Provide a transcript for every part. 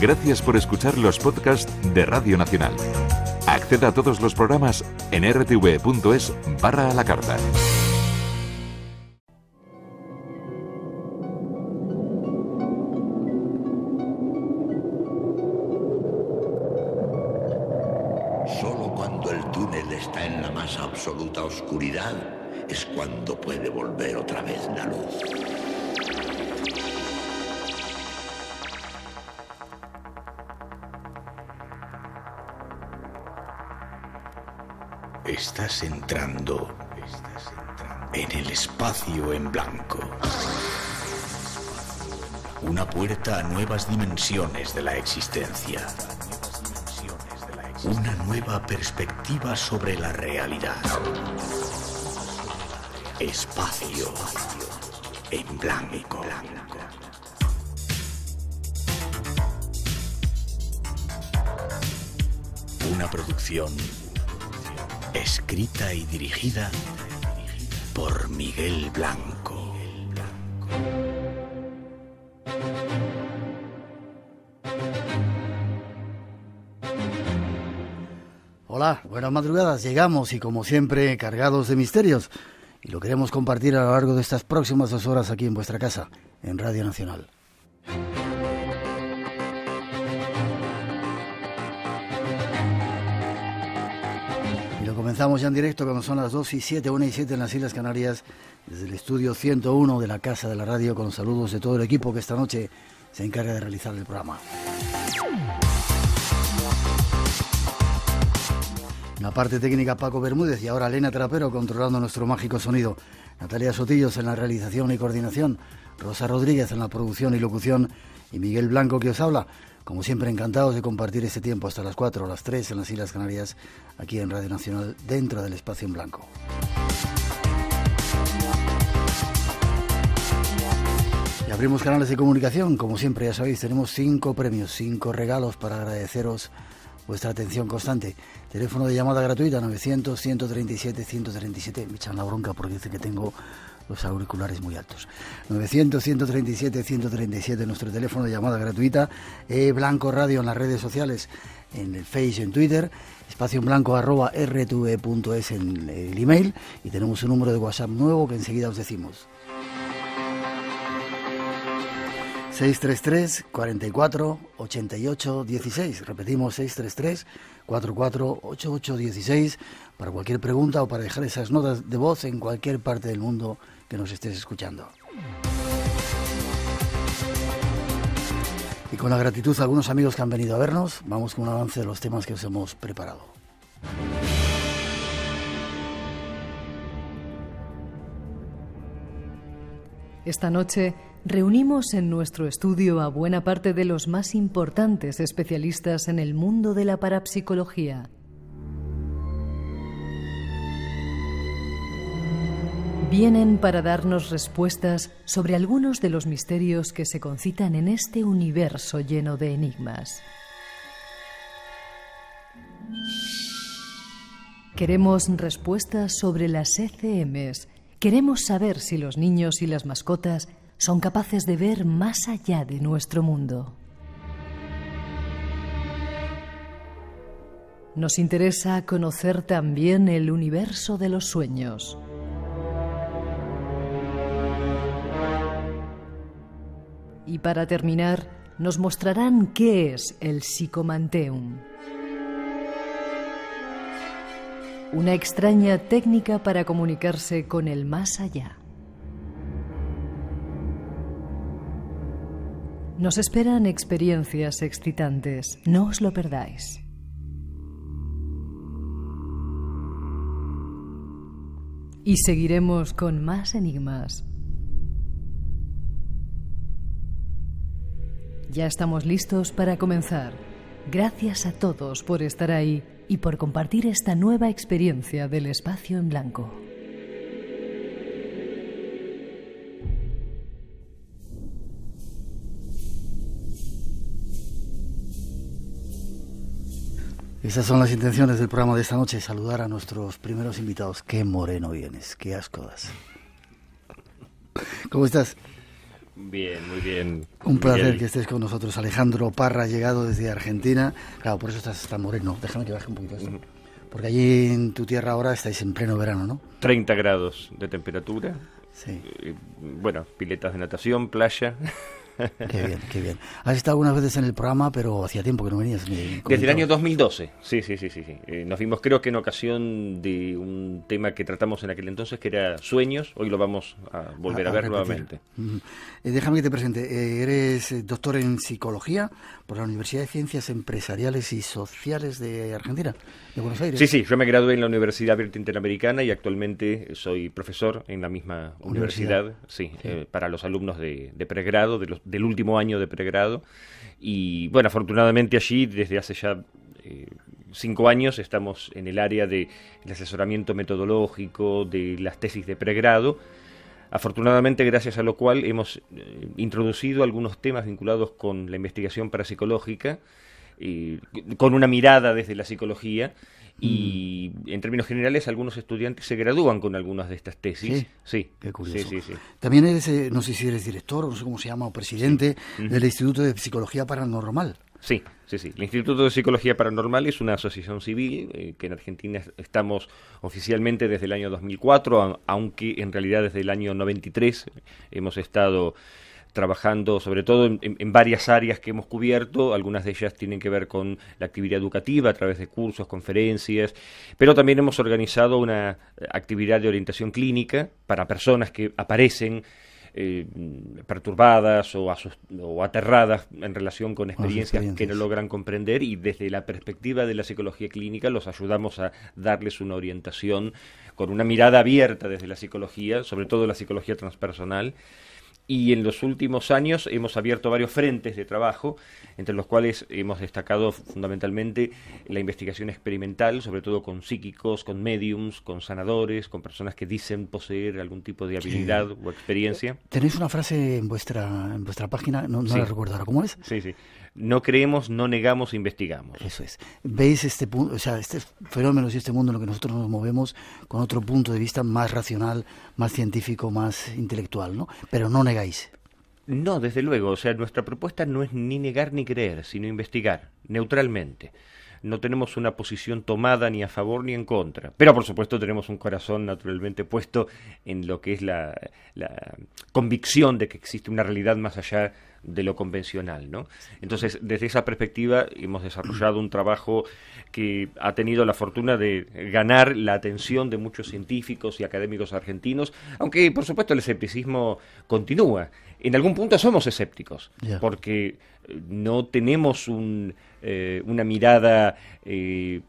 Gracias por escuchar los podcasts de Radio Nacional. Acceda a todos los programas en rtv.es barra a la carta. blanco. Una puerta a nuevas dimensiones de la existencia. Una nueva perspectiva sobre la realidad. Espacio en blanco. Una producción escrita y dirigida por Miguel Blanco. Hola, buenas madrugadas. Llegamos y como siempre cargados de misterios y lo queremos compartir a lo largo de estas próximas dos horas aquí en vuestra casa, en Radio Nacional. Comenzamos ya en directo cuando son las 2 y 7, 1 y 7 en las Islas Canarias, desde el estudio 101 de la Casa de la Radio, con saludos de todo el equipo que esta noche se encarga de realizar el programa. La parte técnica Paco Bermúdez y ahora Elena Trapero controlando nuestro mágico sonido. Natalia Sotillos en la realización y coordinación, Rosa Rodríguez en la producción y locución y Miguel Blanco que os habla. Como siempre, encantados de compartir este tiempo hasta las 4 o las 3 en las Islas Canarias, aquí en Radio Nacional, dentro del espacio en blanco. Y abrimos canales de comunicación, como siempre ya sabéis, tenemos cinco premios, cinco regalos para agradeceros vuestra atención constante. Teléfono de llamada gratuita 900 137 137. Me echan la bronca porque dice que tengo los auriculares muy altos. 900-137-137, nuestro teléfono de llamada gratuita, e Blanco Radio en las redes sociales, en el Face, en Twitter, espacio en blanco arroba rtv.es e en el email y tenemos un número de WhatsApp nuevo que enseguida os decimos. 633 44 88 16. Repetimos 633 44 88 16 para cualquier pregunta o para dejar esas notas de voz en cualquier parte del mundo que nos estés escuchando. Y con la gratitud a algunos amigos que han venido a vernos, vamos con un avance de los temas que os hemos preparado. Esta noche reunimos en nuestro estudio a buena parte de los más importantes especialistas en el mundo de la parapsicología. vienen para darnos respuestas sobre algunos de los misterios que se concitan en este universo lleno de enigmas. Queremos respuestas sobre las ECMs. Queremos saber si los niños y las mascotas son capaces de ver más allá de nuestro mundo. Nos interesa conocer también el universo de los sueños. Y para terminar, nos mostrarán qué es el psicomanteum. Una extraña técnica para comunicarse con el más allá. Nos esperan experiencias excitantes, no os lo perdáis. Y seguiremos con más enigmas. Ya estamos listos para comenzar. Gracias a todos por estar ahí y por compartir esta nueva experiencia del espacio en blanco. Esas son las intenciones del programa de esta noche, saludar a nuestros primeros invitados. Qué moreno vienes, qué asco das. ¿Cómo estás? Bien, muy bien. Un placer que estés con nosotros, Alejandro Parra, llegado desde Argentina. Claro, por eso estás tan moreno. Déjame que baje un poquito esto. Porque allí en tu tierra ahora estáis en pleno verano, ¿no? 30 grados de temperatura. Sí. Eh, bueno, piletas de natación, playa. Qué bien, qué bien. Has estado algunas veces en el programa, pero hacía tiempo que no venías. Desde el año 2012, sí, sí, sí, sí. sí. Eh, nos vimos creo que en ocasión de un tema que tratamos en aquel entonces, que era sueños. Hoy lo vamos a volver a, ver nuevamente. Eh, déjame que te presente. Eh, eres doctor en psicología por la Universidad de Ciencias Empresariales y Sociales de Argentina, de Buenos Aires. Sí, sí, yo me gradué en la Universidad Abierta Interamericana y actualmente soy profesor en la misma universidad, sí, para los alumnos de, de pregrado de los del último año de pregrado. Y bueno, afortunadamente allí desde hace ya eh, cinco años estamos en el área del asesoramiento metodológico, de las tesis de pregrado. Afortunadamente, gracias a lo cual hemos eh, introducido algunos temas vinculados con la investigación parapsicológica, eh, con una mirada desde la psicología, y en términos generales, algunos estudiantes se gradúan con algunas de estas tesis. Sí, sí. Qué curioso. También eres, eh, no sé si eres director, no sé cómo se llama, o presidente del Instituto de Psicología Paranormal. Sí, sí, sí. El Instituto de Psicología Paranormal es una asociación civil eh, que en Argentina estamos oficialmente desde el año 2004, aunque en realidad desde el año 93 hemos estado trabajando sobre todo en, varias áreas que hemos cubierto, algunas de ellas tienen que ver con la actividad educativa a través de cursos, conferencias, pero también hemos organizado una eh, actividad de orientación clínica para personas que aparecen eh, perturbadas o, aterradas en relación con experiencias, que no logran comprender y desde la perspectiva de la psicología clínica los ayudamos a darles una orientación con una mirada abierta desde la psicología, sobre todo la psicología transpersonal y en los últimos años hemos abierto varios frentes de trabajo, entre los cuales hemos destacado fundamentalmente la investigación experimental, sobre todo con psíquicos, con mediums, con sanadores, con personas que dicen poseer algún tipo de habilidad o experiencia. Eh, Tenéis una frase en vuestra, en vuestra página, no, la recuerdo ahora, ¿cómo es? Sí, sí no creemos, no negamos, investigamos. Eso es. Veis este punto, o sea, este fenómeno y este mundo en lo que nosotros nos movemos con otro punto de vista más racional, más científico, más intelectual, ¿no? Pero no negáis. No, desde luego. O sea, nuestra propuesta no es ni negar ni creer, sino investigar, neutralmente. No tenemos una posición tomada ni a favor ni en contra. Pero por supuesto tenemos un corazón naturalmente puesto en lo que es la, la convicción de que existe una realidad más allá de lo convencional, ¿no? Entonces, desde esa perspectiva hemos desarrollado un trabajo que ha tenido la fortuna de ganar la atención de muchos científicos y académicos argentinos, aunque por supuesto el escepticismo continúa. En algún punto somos escépticos, porque eh, no tenemos eh, una mirada eh,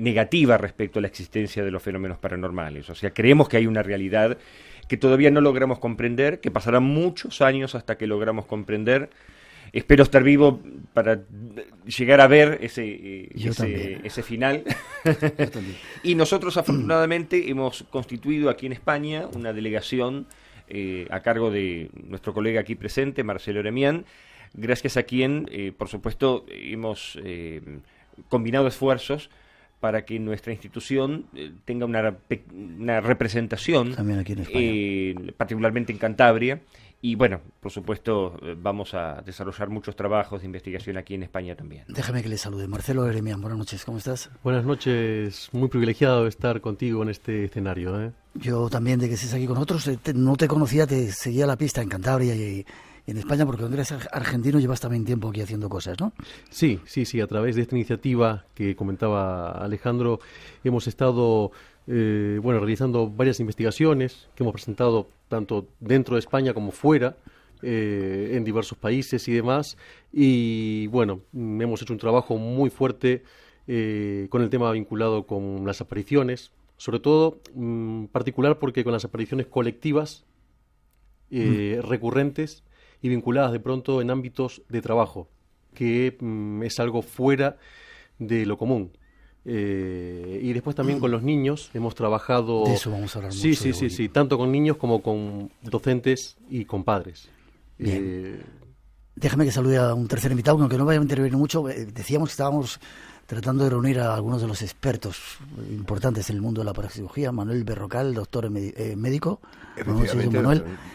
negativa respecto a la existencia de los fenómenos paranormales. O sea, creemos que hay una realidad que todavía no logramos comprender, que pasará muchos años hasta que logramos comprender. Espero estar vivo para llegar a ver ese, eh, ese, final. y nosotros afortunadamente hemos constituido aquí en España una delegación eh, a cargo de nuestro colega aquí presente, Marcelo Remián gracias a quien, eh, por supuesto, hemos combinado esfuerzos para que nuestra institución eh, tenga una, representación, También eh, particularmente en Cantabria. Y bueno, por supuesto, eh, vamos a desarrollar muchos trabajos de investigación aquí en España también. Déjame que le salude. Marcelo Eremian, buenas noches, ¿cómo estás? Buenas noches, muy privilegiado estar contigo en este escenario. Yo también, de que estés aquí con otros, no te conocía, te seguía la pista en Cantabria y, en España, porque cuando eres argentino llevas también tiempo aquí haciendo cosas, ¿no? Sí, sí, sí. A través de esta iniciativa que comentaba Alejandro, hemos estado eh, bueno, realizando varias investigaciones que hemos presentado tanto dentro de España como fuera. Eh, en diversos países y demás. Y bueno, mm, hemos hecho un trabajo muy fuerte eh, con el tema vinculado con las apariciones, sobre todo en mm, particular porque con las apariciones colectivas mm. recurrentes y vinculadas de pronto en ámbitos de trabajo, que mm, es algo fuera de lo común. Eh, y después también con los niños hemos trabajado. De eso vamos a hablar sí, mucho. Sí, sí, sí, tanto con niños como con docentes y con padres. Eh, Déjame que salude a un tercer invitado, aunque no vaya a intervenir mucho. Eh, decíamos que estábamos tratando de reunir a algunos de los expertos importantes en el mundo de la parapsicología, Manuel Berrocal, doctor eh, médico,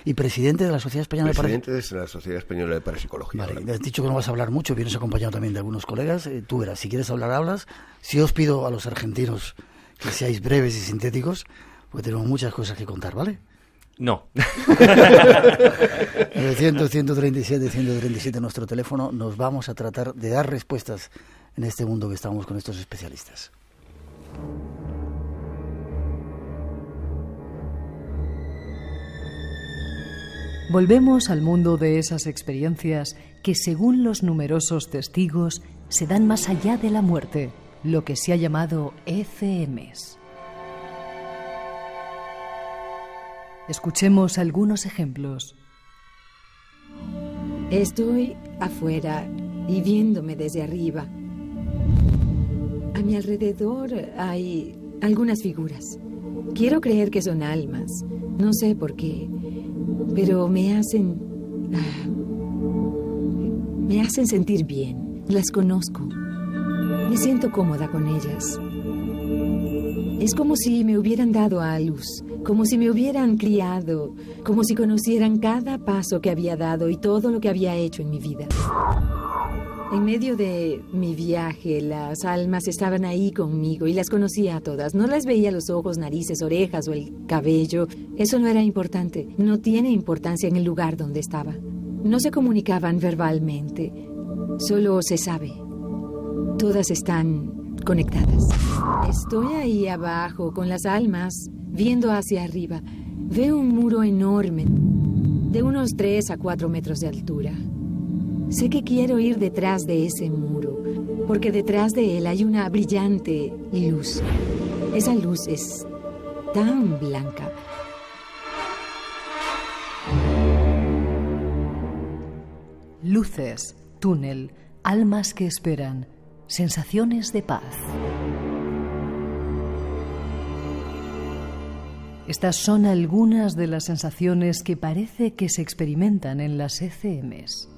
y presidente de la Sociedad Española de de la Sociedad Española de Parapsicología. Vale, has dicho que no vas a hablar mucho, vienes acompañado también de algunos colegas, eh, tú verás, si quieres hablar, hablas. Si os pido a los argentinos que seáis breves y sintéticos, porque tenemos muchas cosas que contar, ¿vale? No. 900, 137, 137, nuestro teléfono. Nos vamos a tratar de dar respuestas en este mundo que estamos con estos especialistas. Volvemos al mundo de esas experiencias que, según los numerosos testigos, se dan más allá de la muerte, lo que se ha llamado ECMs. Escuchemos algunos ejemplos. Estoy afuera y viéndome desde arriba. A mi alrededor hay algunas figuras. Quiero creer que son almas. No sé por qué. Pero me hacen... Ah, me hacen sentir bien. Las conozco. Me siento cómoda con ellas. Es como si me hubieran dado a luz, como si me hubieran criado, como si conocieran cada paso que había dado y todo lo que había hecho en mi vida. En medio de mi viaje, las almas estaban ahí conmigo y las conocía a todas. No las veía los ojos, narices, orejas o el cabello. Eso no era importante. No tiene importancia en el lugar donde estaba. No se comunicaban verbalmente. Solo se sabe. Todas están conectadas. Estoy ahí abajo, con las almas, viendo hacia arriba. Veo un muro enorme, de unos 3 a 4 metros de altura. Sé que quiero ir detrás de ese muro, porque detrás de él hay una brillante luz. Esa luz es tan blanca. Luces, túnel, almas que esperan sensaciones de paz. Estas son algunas de las sensaciones que parece que se experimentan en las ECMs.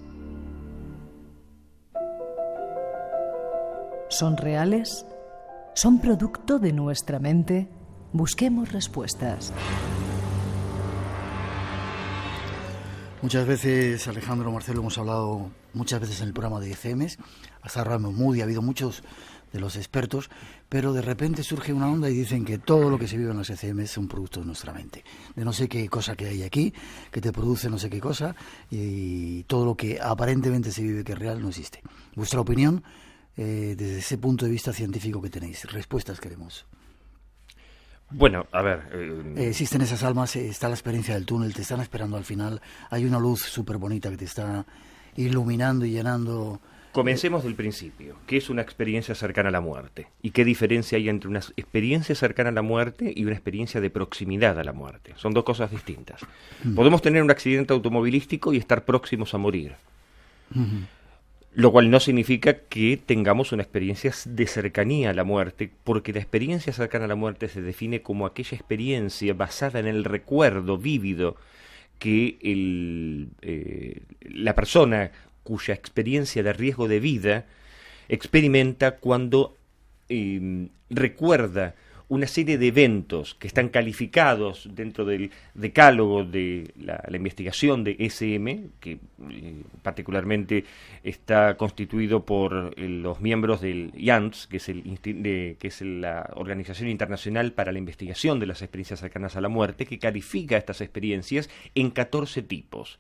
¿Son reales? ¿Son producto de nuestra mente? Busquemos respuestas. Muchas veces, Alejandro Marcelo, hemos hablado muchas veces en el programa de E.C.M.s hasta Ramos Moody, ha habido muchos de los expertos, pero de repente surge una onda y dicen que todo lo que se vive en las ECMs es un producto de nuestra mente, de no sé qué cosa que hay aquí, que te produce no sé qué cosa, y todo lo que aparentemente se vive que es real no existe. Vuestra opinión eh, desde ese punto de vista científico que tenéis, respuestas queremos. Bueno, a ver. Eh, eh, existen esas almas, está la experiencia del túnel, te están esperando al final, hay una luz súper bonita que te está iluminando y llenando. Comencemos del principio. ¿Qué es una experiencia cercana a la muerte? ¿Y qué diferencia hay entre una experiencia cercana a la muerte y una experiencia de proximidad a la muerte? Son dos cosas distintas. Podemos tener un accidente automovilístico y estar próximos a morir. Lo cual no significa que tengamos una experiencia de cercanía a la muerte, porque la experiencia cercana a la muerte se define como aquella experiencia basada en el recuerdo vívido que eh, la persona cuya experiencia de riesgo de vida experimenta cuando em, recuerda una serie de eventos que están calificados dentro del decálogo de la, investigación de SM, que eh, particularmente está constituido por eh, los miembros del IANS, que es, el, que es la Organización Internacional para la Investigación de las Experiencias Cercanas a la Muerte, que califica estas experiencias en 14 tipos,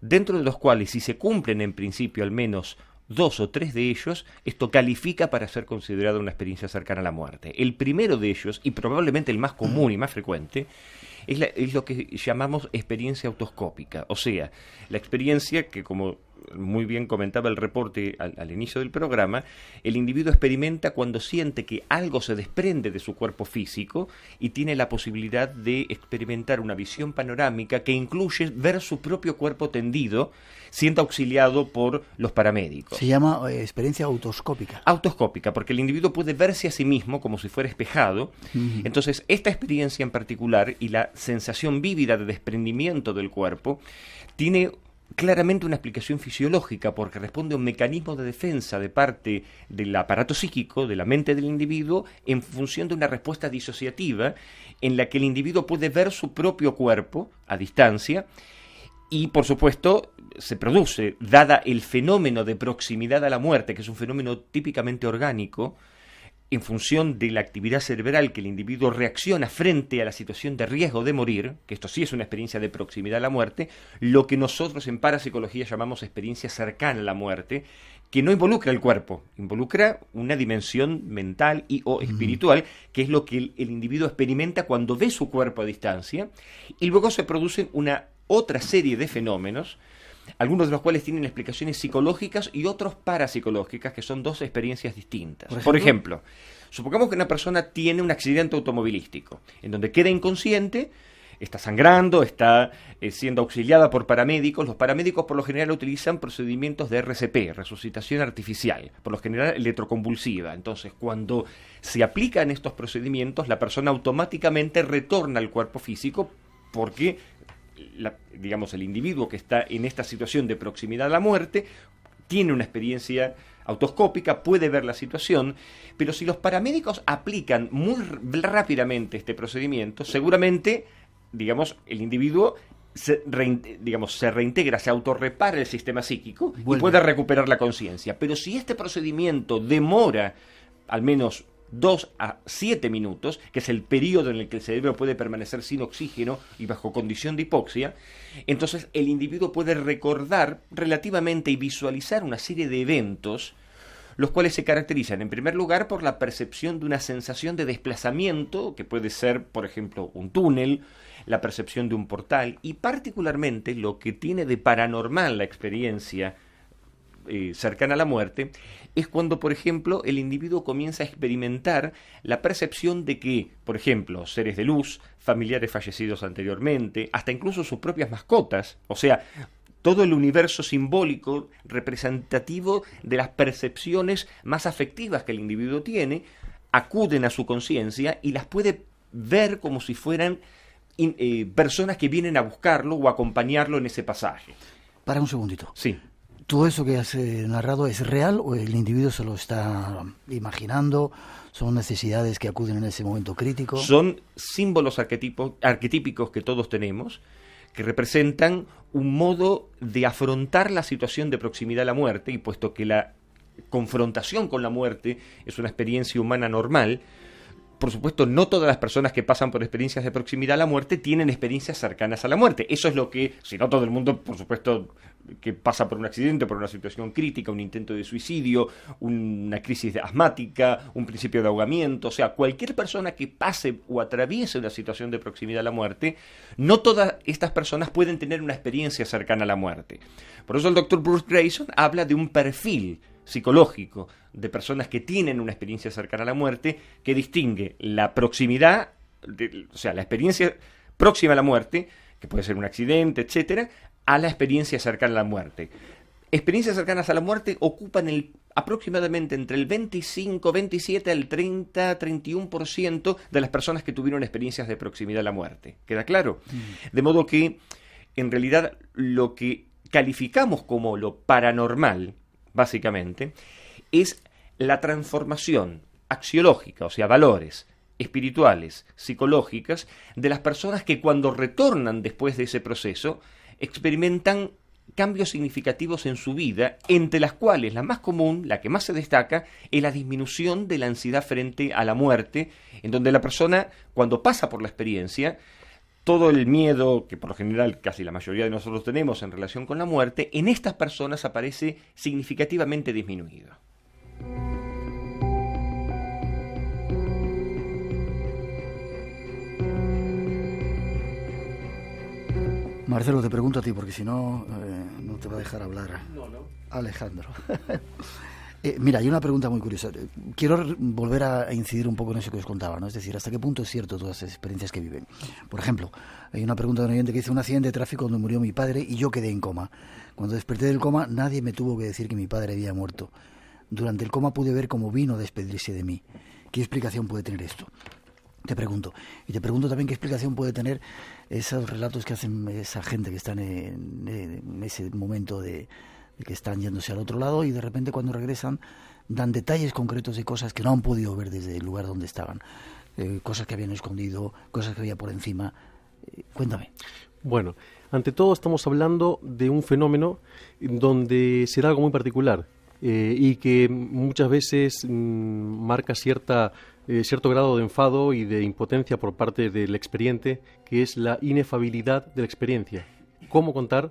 dentro de los cuales, si se cumplen en principio al menos dos o tres de ellos, esto califica para ser considerado una experiencia cercana a la muerte. El primero de ellos, y probablemente el más común y más frecuente, es, es lo que llamamos experiencia autoscópica, o sea, la experiencia que, como muy bien comentaba el reporte al, inicio del programa, el individuo experimenta cuando siente que algo se desprende de su cuerpo físico y tiene la posibilidad de experimentar una visión panorámica que incluye ver su propio cuerpo tendido, siendo auxiliado por los paramédicos. Se llama eh, experiencia autoscópica. Autoscópica, porque el individuo puede verse a sí mismo como si fuera espejado. Entonces, esta experiencia en particular y la sensación vívida de desprendimiento del cuerpo tiene claramente una explicación fisiológica porque responde a un mecanismo de defensa de parte del aparato psíquico, de la mente del individuo, en función de una respuesta disociativa en la que el individuo puede ver su propio cuerpo a distancia y por supuesto se produce, dada el fenómeno de proximidad a la muerte, que es un fenómeno típicamente orgánico, en función de la actividad cerebral que el individuo reacciona frente a la situación de riesgo de morir, que esto sí es una experiencia de proximidad a la muerte, lo que nosotros en parapsicología llamamos experiencia cercana a la muerte, que no involucra el cuerpo, involucra una dimensión mental y o espiritual, que es lo que el, individuo experimenta cuando ve su cuerpo a distancia, y luego se produce una otra serie de fenómenos algunos de los cuales tienen explicaciones psicológicas y otros parapsicológicas, que son dos experiencias distintas. Por ejemplo, supongamos que una persona tiene un accidente automovilístico, en donde queda inconsciente, está sangrando, está eh, siendo auxiliada por paramédicos. Los paramédicos por lo general utilizan procedimientos de RCP, resucitación artificial, por lo general electroconvulsiva. Entonces, cuando se aplican estos procedimientos, la persona automáticamente retorna al cuerpo físico porque digamos, el individuo que está en esta situación de proximidad a la muerte tiene una experiencia autoscópica, puede ver la situación, pero si los paramédicos aplican muy rápidamente este procedimiento, seguramente, digamos, el individuo se, digamos, se reintegra, se autorrepara el sistema psíquico y puede recuperar la conciencia. Pero si este procedimiento demora al menos 2 a 7 minutos, que es el periodo en el que el cerebro puede permanecer sin oxígeno y bajo condición de hipoxia, entonces el individuo puede recordar relativamente y visualizar una serie de eventos, los cuales se caracterizan en primer lugar por la percepción de una sensación de desplazamiento, que puede ser, por ejemplo, un túnel, la percepción de un portal, y particularmente lo que tiene de paranormal la experiencia eh, cercana a la muerte, es cuando, por ejemplo, el individuo comienza a experimentar la percepción de que, por ejemplo, seres de luz, familiares fallecidos anteriormente, hasta incluso sus propias mascotas, o sea, todo el universo simbólico representativo de las percepciones más afectivas que el individuo tiene, acuden a su conciencia y las puede ver como si fueran eh, personas que vienen a buscarlo o acompañarlo en ese pasaje. Para un segundito. Sí. ¿Todo eso que has eh, narrado es real o el individuo se lo está imaginando? ¿Son necesidades que acuden en ese momento crítico? Son símbolos arquetípicos que todos tenemos que representan un modo de afrontar la situación de proximidad a la muerte y puesto que la confrontación con la muerte es una experiencia humana normal, por supuesto, no todas las personas que pasan por experiencias de proximidad a la muerte tienen experiencias cercanas a la muerte. Eso es lo que, si no todo el mundo, por supuesto, que pasa por un accidente, por una situación crítica, un intento de suicidio, una crisis asmática, un principio de ahogamiento, o sea, cualquier persona que pase o atraviese una situación de proximidad a la muerte, no todas estas personas pueden tener una experiencia cercana a la muerte. Por eso el doctor Bruce Grayson habla de un perfil psicológico de personas que tienen una experiencia cercana a la muerte que distingue la proximidad, o sea, la experiencia próxima a la muerte, que puede ser un accidente, etcétera, a la experiencia cercana a la muerte. Experiencias cercanas a la muerte ocupan el, aproximadamente entre el 25, 27 al 30, 31% de las personas que tuvieron experiencias de proximidad a la muerte. ¿Queda claro? Mm. De modo que, en realidad, lo que calificamos como lo paranormal, básicamente, es la transformación axiológica, o sea, valores espirituales, psicológicas, de las personas que cuando retornan después de ese proceso experimentan cambios significativos en su vida, entre las cuales la más común, la que más se destaca, es la disminución de la ansiedad frente a la muerte, en donde la persona, cuando pasa por la experiencia, todo el miedo que por lo general casi la mayoría de nosotros tenemos en relación con la muerte, en estas personas aparece significativamente disminuido. Marcelo, te pregunto a ti, porque si no, eh, no te va a dejar hablar. No, no. Alejandro. Eh, mira, hay una pregunta muy curiosa. Quiero volver a incidir un poco en eso que os contaba, ¿no? Es decir, ¿hasta qué punto es cierto todas las experiencias que viven? Por ejemplo, hay una pregunta de un oyente que dice, un accidente de tráfico donde murió mi padre y yo quedé en coma. Cuando desperté del coma, nadie me tuvo que decir que mi padre había muerto. Durante el coma pude ver cómo vino a despedirse de mí. ¿Qué explicación puede tener esto? te pregunto. Y te pregunto también qué explicación puede tener esos relatos que hacen esa gente que están en ese momento de, que están yéndose al otro lado y de repente cuando regresan dan detalles concretos de cosas que no han podido ver desde el lugar donde estaban, eh, cosas que habían escondido, cosas que había por encima. Eh, cuéntame. Bueno, ante todo estamos hablando de un fenómeno donde se da algo muy particular eh, y que muchas veces mm, marca cierta cierto grado de enfado y de impotencia por parte del expediente, que es la inefabilidad de la experiencia. ¿Cómo contar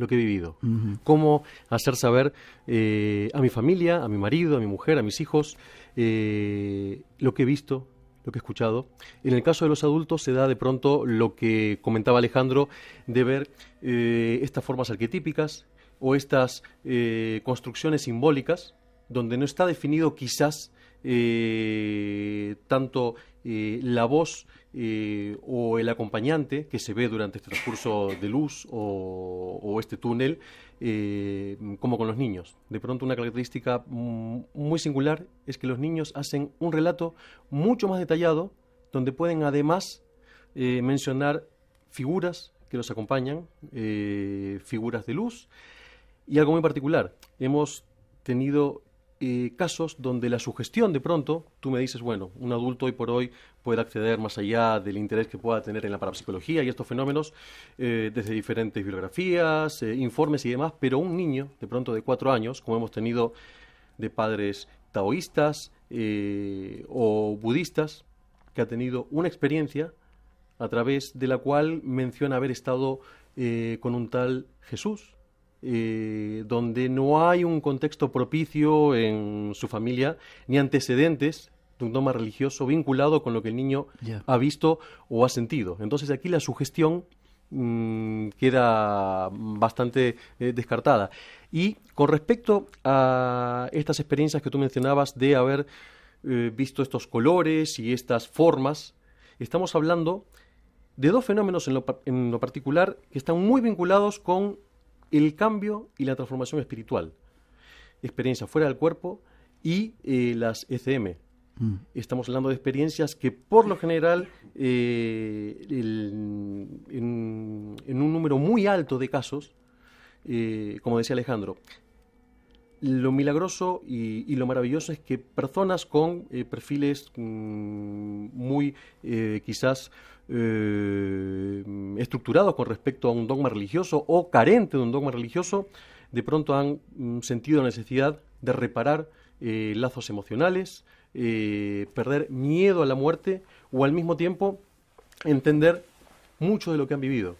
lo que he vivido. Cómo hacer saber eh, a mi familia, a mi marido, a mi mujer, a mis hijos, eh, lo que he visto, lo que he escuchado. En el caso de los adultos se da de pronto lo que comentaba Alejandro de ver eh, estas formas arquetípicas o estas construcciones simbólicas donde no está definido quizás tanto la voz o el acompañante que se ve durante este transcurso de luz o, este túnel, eh, como con los niños. De pronto una característica mm, muy singular es que los niños hacen un relato mucho más detallado donde pueden además eh, mencionar figuras que los acompañan, eh, figuras de luz y algo muy particular. Hemos tenido eh, casos donde la sugestión de pronto, tú me dices, bueno, un adulto hoy por hoy puede acceder más allá del interés que pueda tener en la parapsicología y estos fenómenos eh, desde diferentes bibliografías, eh, informes y demás, pero un niño de pronto de cuatro años, como hemos tenido de padres taoístas o budistas, que ha tenido una experiencia a través de la cual menciona haber estado con un tal Jesús, eh, donde no hay un contexto propicio en su familia ni antecedentes de un dogma religioso vinculado con lo que el niño ha visto o ha sentido. Entonces aquí la sugestión mm, queda bastante eh, descartada. Y con respecto a estas experiencias que tú mencionabas de haber eh, visto estos colores y estas formas, estamos hablando de dos fenómenos en lo particular que están muy vinculados con el cambio y la transformación espiritual, experiencias fuera del cuerpo y eh, las ECM. Mm. Estamos hablando de experiencias que por lo general eh, en, un número muy alto de casos, eh, como decía Alejandro, lo milagroso y, lo maravilloso es que personas con perfiles mm, muy quizás eh, estructurados con respecto a un dogma religioso o carente de un dogma religioso, de pronto han mm, sentido la necesidad de reparar eh, lazos emocionales, eh, perder miedo a la muerte o al mismo tiempo entender mucho de lo que han vivido.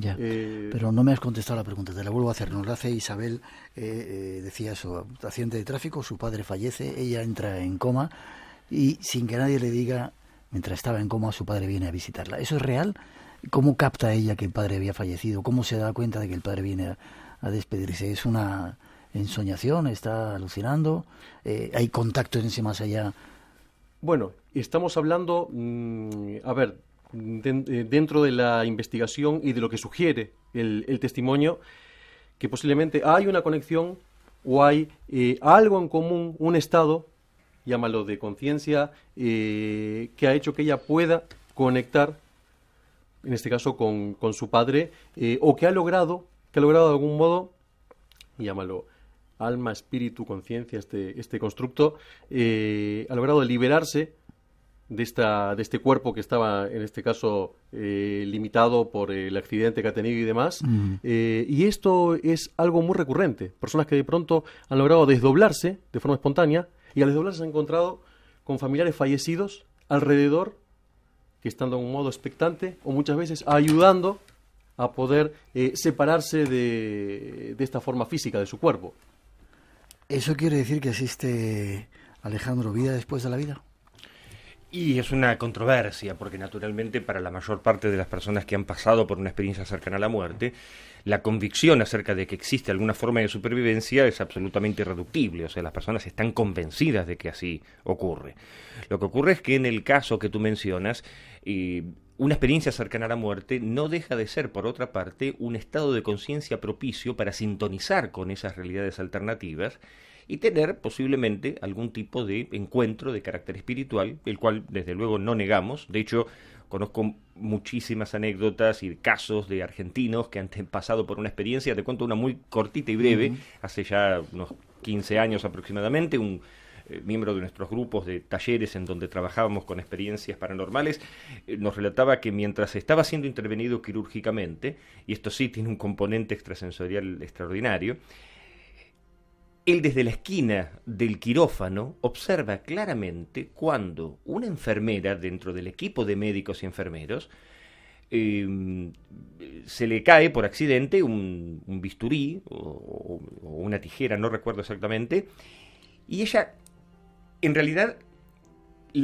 Ya. pero no me has contestado la pregunta, te la vuelvo a hacer. Nos la hace Isabel, decía eso, accidente de tráfico, su padre fallece, ella entra en coma y sin que nadie le diga mientras estaba en coma, su padre viene a visitarla. ¿Eso es real? ¿Cómo capta ella que el padre había fallecido? ¿Cómo se da cuenta de que el padre viene a, despedirse? ¿Es una ensoñación? ¿Está alucinando? Eh, ¿Hay contacto en ese más allá? Bueno, estamos hablando, mm, a ver, eh, dentro de la investigación y de lo que sugiere el, testimonio, que posiblemente hay una conexión o hay eh, algo en común, un estado llámalo de conciencia, eh, que ha hecho que ella pueda conectar, en este caso con, con su padre, eh, o que ha logrado, que ha logrado de algún modo, llámalo alma, espíritu, conciencia, este, este constructo, eh, ha logrado liberarse de, esta, de este cuerpo que estaba, en este caso, limitado por el accidente que ha tenido y demás. Mm. y esto es algo muy recurrente. Personas que de pronto han logrado desdoblarse de forma espontánea y a los se ha encontrado con familiares fallecidos alrededor, que están de un modo expectante o muchas veces ayudando a poder eh, separarse de, de esta forma física de su cuerpo. ¿Eso quiere decir que existe Alejandro vida después de la vida? Y es una controversia, porque naturalmente para la mayor parte de las personas que han pasado por una experiencia cercana a la muerte, la convicción acerca de que existe alguna forma de supervivencia es absolutamente irreductible, o sea, las personas están convencidas de que así ocurre. Lo que ocurre es que en el caso que tú mencionas, eh, una experiencia cercana a la muerte no deja de ser, por otra parte, un estado de conciencia propicio para sintonizar con esas realidades alternativas y tener posiblemente algún tipo de encuentro de carácter espiritual, el cual desde luego no negamos. De hecho, conozco muchísimas anécdotas y casos de argentinos que han pasado por una experiencia, te cuento una muy cortita y breve, hace ya unos 15 años aproximadamente, un eh, miembro de nuestros grupos de talleres en donde trabajábamos con experiencias paranormales, eh, nos relataba que mientras estaba siendo intervenido quirúrgicamente, y esto sí tiene un componente extrasensorial extraordinario, él desde la esquina del quirófano observa claramente cuando una enfermera dentro del equipo de médicos y enfermeros em, se le cae por accidente un, bisturí o, una tijera, no recuerdo exactamente, y ella en realidad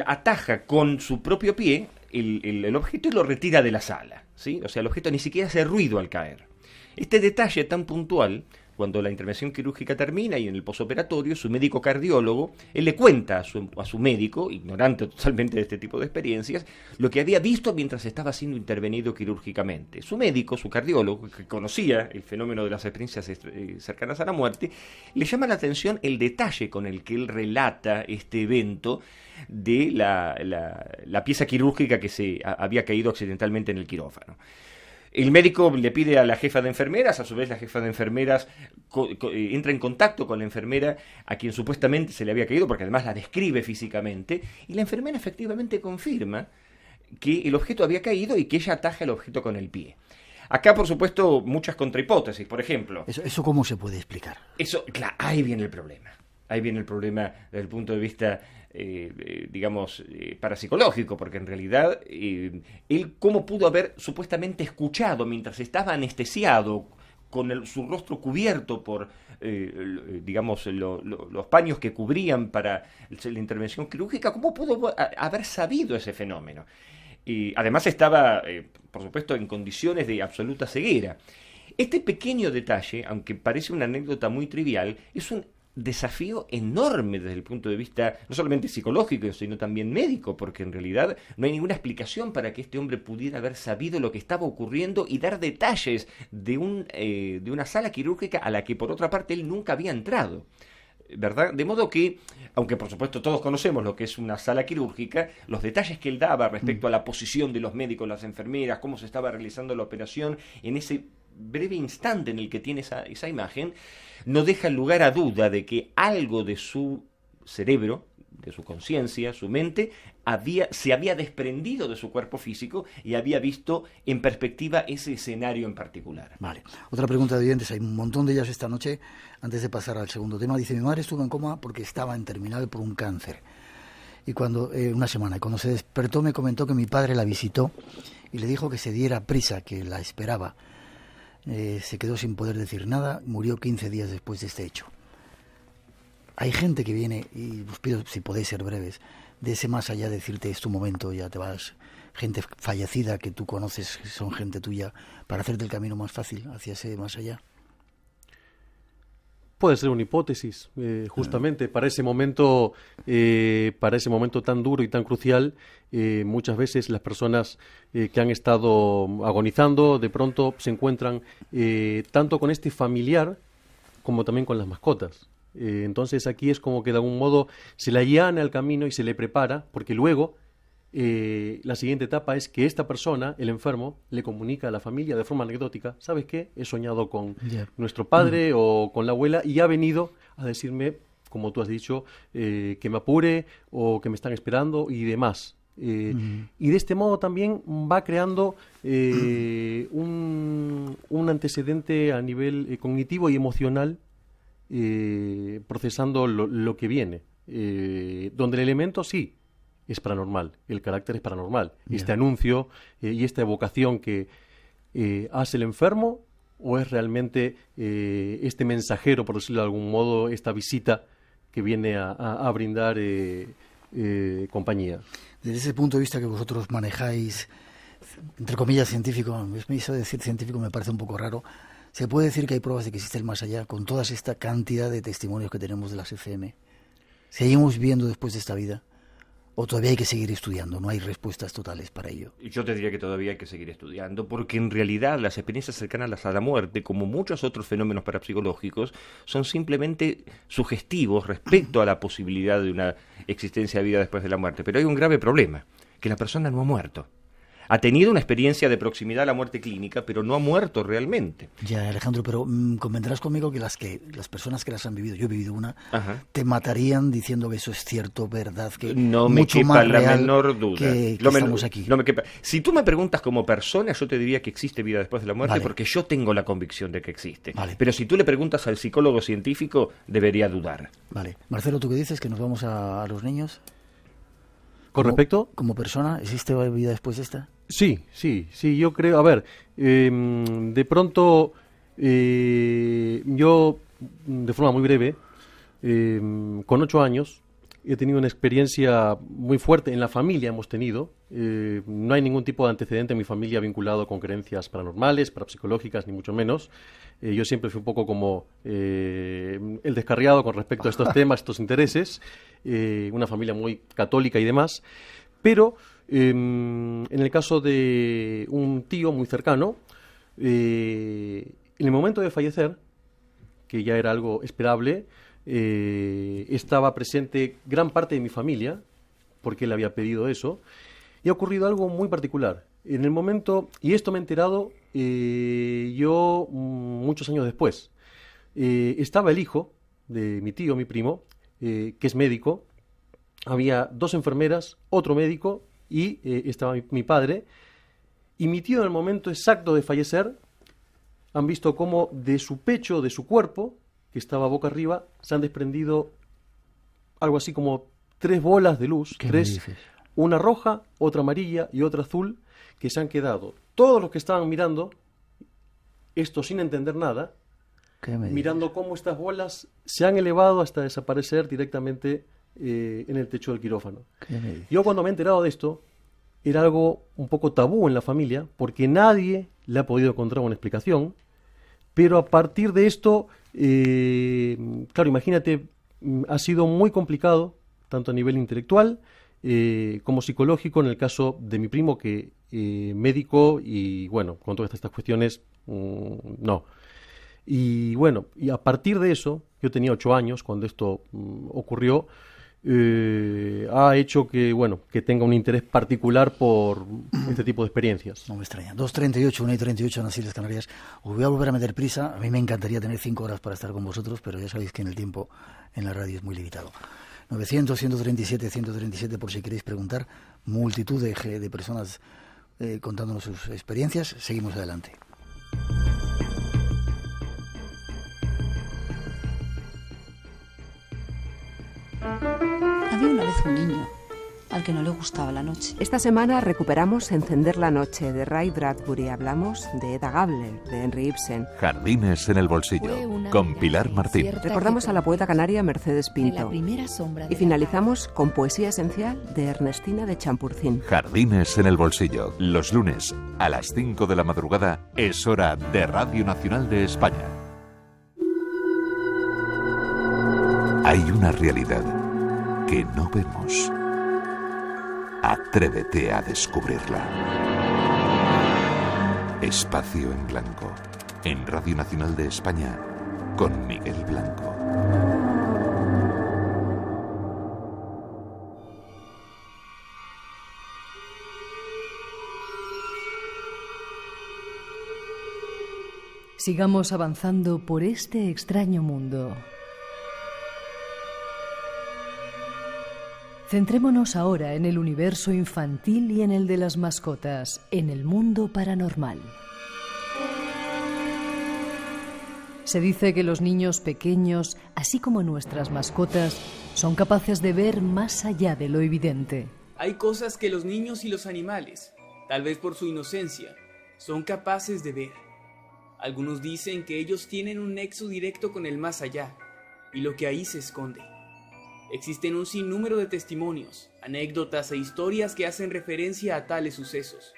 ataja con su propio pie el, objeto y lo retira de la sala. ¿sí? O sea, el objeto ni siquiera hace ruido al caer. Este detalle tan puntual cuando la intervención quirúrgica termina y en el posoperatorio, su médico cardiólogo, él le cuenta a su, médico, ignorante totalmente de este tipo de experiencias, lo que había visto mientras estaba siendo intervenido quirúrgicamente. Su médico, su cardiólogo, que conocía el fenómeno de las experiencias eh, cercanas a la muerte, le llama la atención el detalle con el que él relata este evento de la, pieza quirúrgica que se había caído accidentalmente en el quirófano. El médico le pide a la jefa de enfermeras, a su vez la jefa de enfermeras eh, entra en contacto con la enfermera a quien supuestamente se le había caído, porque además la describe físicamente, y la enfermera efectivamente confirma que el objeto había caído y que ella ataja el objeto con el pie. Acá, por supuesto, muchas contrahipótesis, por ejemplo. ¿Eso, cómo se puede explicar? Eso, claro, ahí viene el problema. Ahí viene el problema desde el punto de vista eh, eh, digamos, eh, parapsicológico, porque en realidad él cómo pudo haber supuestamente escuchado mientras estaba anestesiado, con su rostro cubierto por, digamos, los paños que cubrían para la intervención quirúrgica, ¿cómo pudo haber sabido ese fenómeno? Y además estaba, por supuesto, en condiciones de absoluta ceguera. Este pequeño detalle, aunque parece una anécdota muy trivial, es un desafío enorme desde el punto de vista no solamente psicológico, sino también médico, porque en realidad no hay ninguna explicación para que este hombre pudiera haber sabido lo que estaba ocurriendo y dar detalles de, un, eh, de una sala quirúrgica a la que por otra parte él nunca había entrado. ¿verdad? De modo que, aunque por supuesto todos conocemos lo que es una sala quirúrgica, los detalles que él daba respecto mm. a la posición de los médicos, las enfermeras, cómo se estaba realizando la operación, en ese breve instante en el que tiene esa, esa imagen, no deja lugar a duda de que algo de su cerebro, de su conciencia, su mente, había, se había desprendido de su cuerpo físico y había visto en perspectiva ese escenario en particular. Vale. Otra pregunta de oyentes, hay un montón de ellas esta noche, antes de pasar al segundo tema. Dice, mi madre estuvo en coma porque estaba en terminal por un cáncer. Y cuando, eh, una semana, y cuando se despertó me comentó que mi padre la visitó y le dijo que se diera prisa, que la esperaba eh, se quedó sin poder decir nada, murió 15 días después de este hecho. Hay gente que viene, y os pido si podéis ser breves, de ese más allá decirte es tu momento, ya te vas, gente fallecida que tú conoces, son gente tuya, para hacerte el camino más fácil hacia ese más allá. Puede ser una hipótesis, eh, justamente. Para ese momento, eh, para ese momento tan duro y tan crucial, eh, muchas veces las personas que han estado agonizando, de pronto se encuentran tanto con este familiar como también con las mascotas. entonces aquí es como que de algún modo se le allana el camino y se le prepara, porque luego eh, la siguiente etapa es que esta persona, el enfermo, le comunica a la familia de forma anecdótica, ¿sabes qué? He soñado con nuestro padre mm. o con la abuela y ha venido a decirme, como tú has dicho, eh, que me apure o que me están esperando y demás. Eh, mm. Y de este modo también va creando un, antecedente a nivel cognitivo y emocional procesando lo, lo, que viene. donde el elemento sí, es paranormal, el carácter es paranormal. Este anuncio eh, y esta evocación que eh, hace el enfermo o es realmente eh, este mensajero, por decirlo de algún modo, esta visita que viene a, brindar compañía. Desde ese punto de vista que vosotros manejáis, entre comillas, científico, decir científico me parece un poco raro, ¿se puede decir que hay pruebas de que existe el más allá con toda esta cantidad de testimonios que tenemos de las FM? ¿Seguimos viendo después de esta vida? ¿O todavía hay que seguir estudiando? No hay respuestas totales para ello. Yo te diría que todavía hay que seguir estudiando, porque en realidad las experiencias cercanas a la muerte, como muchos otros fenómenos parapsicológicos, son simplemente sugestivos respecto a la posibilidad de una existencia de vida después de la muerte. Pero hay un grave problema, que la persona no ha muerto ha tenido una experiencia de proximidad a la muerte clínica, pero no ha muerto realmente. Ya, Alejandro, pero mm, convendrás conmigo que las que las personas que las han vivido, yo he vivido una, te matarían diciendo que eso es cierto, verdad, que no mucho quepa más la real menor duda. Que, no estamos aquí. Si tú me preguntas como persona, yo te diría que existe vida después de la muerte, porque yo tengo la convicción de que existe. Vale. Pero si tú le preguntas al psicólogo científico, debería dudar. Vale, Marcelo, tú qué dices que nos vamos a los niños. ¿Con respecto? Como persona, ¿existe vida después de esta? Sí, sí, sí, yo creo, a ver, em, de pronto eh, yo, de forma muy breve, em, con ocho años he tenido una experiencia muy fuerte en la familia, hemos tenido, eh, no hay ningún tipo de antecedente en mi familia vinculado con creencias paranormales, parapsicológicas, ni mucho menos. Eh, yo siempre fui un poco como el descarriado con respecto a estos temas, estos intereses, una familia muy católica y demás. Pero em, en el caso de un tío muy cercano, eh, en el momento de fallecer, que ya era algo esperable, eh, estaba presente gran parte de mi familia, porque él había pedido eso, y ha ocurrido algo muy particular. En el momento, y esto me he enterado eh, yo mm, muchos años después, estaba el hijo de mi tío, mi primo, que es médico, había dos enfermeras, otro médico y eh, estaba mi, padre. Y mi tío en el momento exacto de fallecer han visto cómo de su pecho, de su cuerpo, que estaba boca arriba, se han desprendido algo así como tres bolas de luz, tres, una roja, otra amarilla y otra azul, que se han quedado. Todos los que estaban mirando, esto sin entender nada, mirando cómo estas bolas se han elevado hasta desaparecer directamente eh, en el techo del quirófano. Yo cuando me he enterado de esto, era algo un poco tabú en la familia, porque nadie le ha podido encontrar una explicación, pero a partir de esto, eh, claro, imagínate, mm, ha sido muy complicado, tanto a nivel intelectual eh, como psicológico, en el caso de mi primo, que médico y bueno, con todas estas cuestiones, mm, no. Y bueno, y a partir de eso, yo tenía ocho años cuando esto mm, ocurrió, eh, ha hecho que, bueno, que tenga un interés particular por este tipo de experiencias. No me extraña. 2.38, 1 y 38 en las Islas Canarias. Os voy a volver a meter prisa. A mí me encantaría tener 5 horas para estar con vosotros, pero ya sabéis que en el tiempo en la radio es muy limitado. 900, 137, 137 por si queréis preguntar. Multitud de, personas eh, contándonos sus experiencias. Seguimos adelante. un niño al que no le gustaba la noche. Esta semana recuperamos Encender la noche de Ray Bradbury. Hablamos de Eda Gable, de Henry Ibsen. Jardines en el bolsillo, con Pilar Martín. Recordamos a la poeta canaria Mercedes Pinto. Y finalizamos con Poesía Esencial de Ernestina de Champurcín. Jardines en el bolsillo, los lunes a las 5 de la madrugada, es hora de Radio Nacional de España. Hay una realidad que no vemos. Atrévete a descubrirla. Espacio en Blanco, en Radio Nacional de España, con Miguel Blanco. Sigamos avanzando por este extraño mundo. Centrémonos ahora en el universo infantil y en el de las mascotas, en el mundo paranormal. Se dice que los niños pequeños, así como nuestras mascotas, son capaces de ver más allá de lo evidente. Hay cosas que los niños y los animales, tal vez por su inocencia, son capaces de ver. Algunos dicen que ellos tienen un nexo directo con el más allá y lo que ahí se esconde. Existen un sinnúmero de testimonios, anécdotas e historias que hacen referencia a tales sucesos,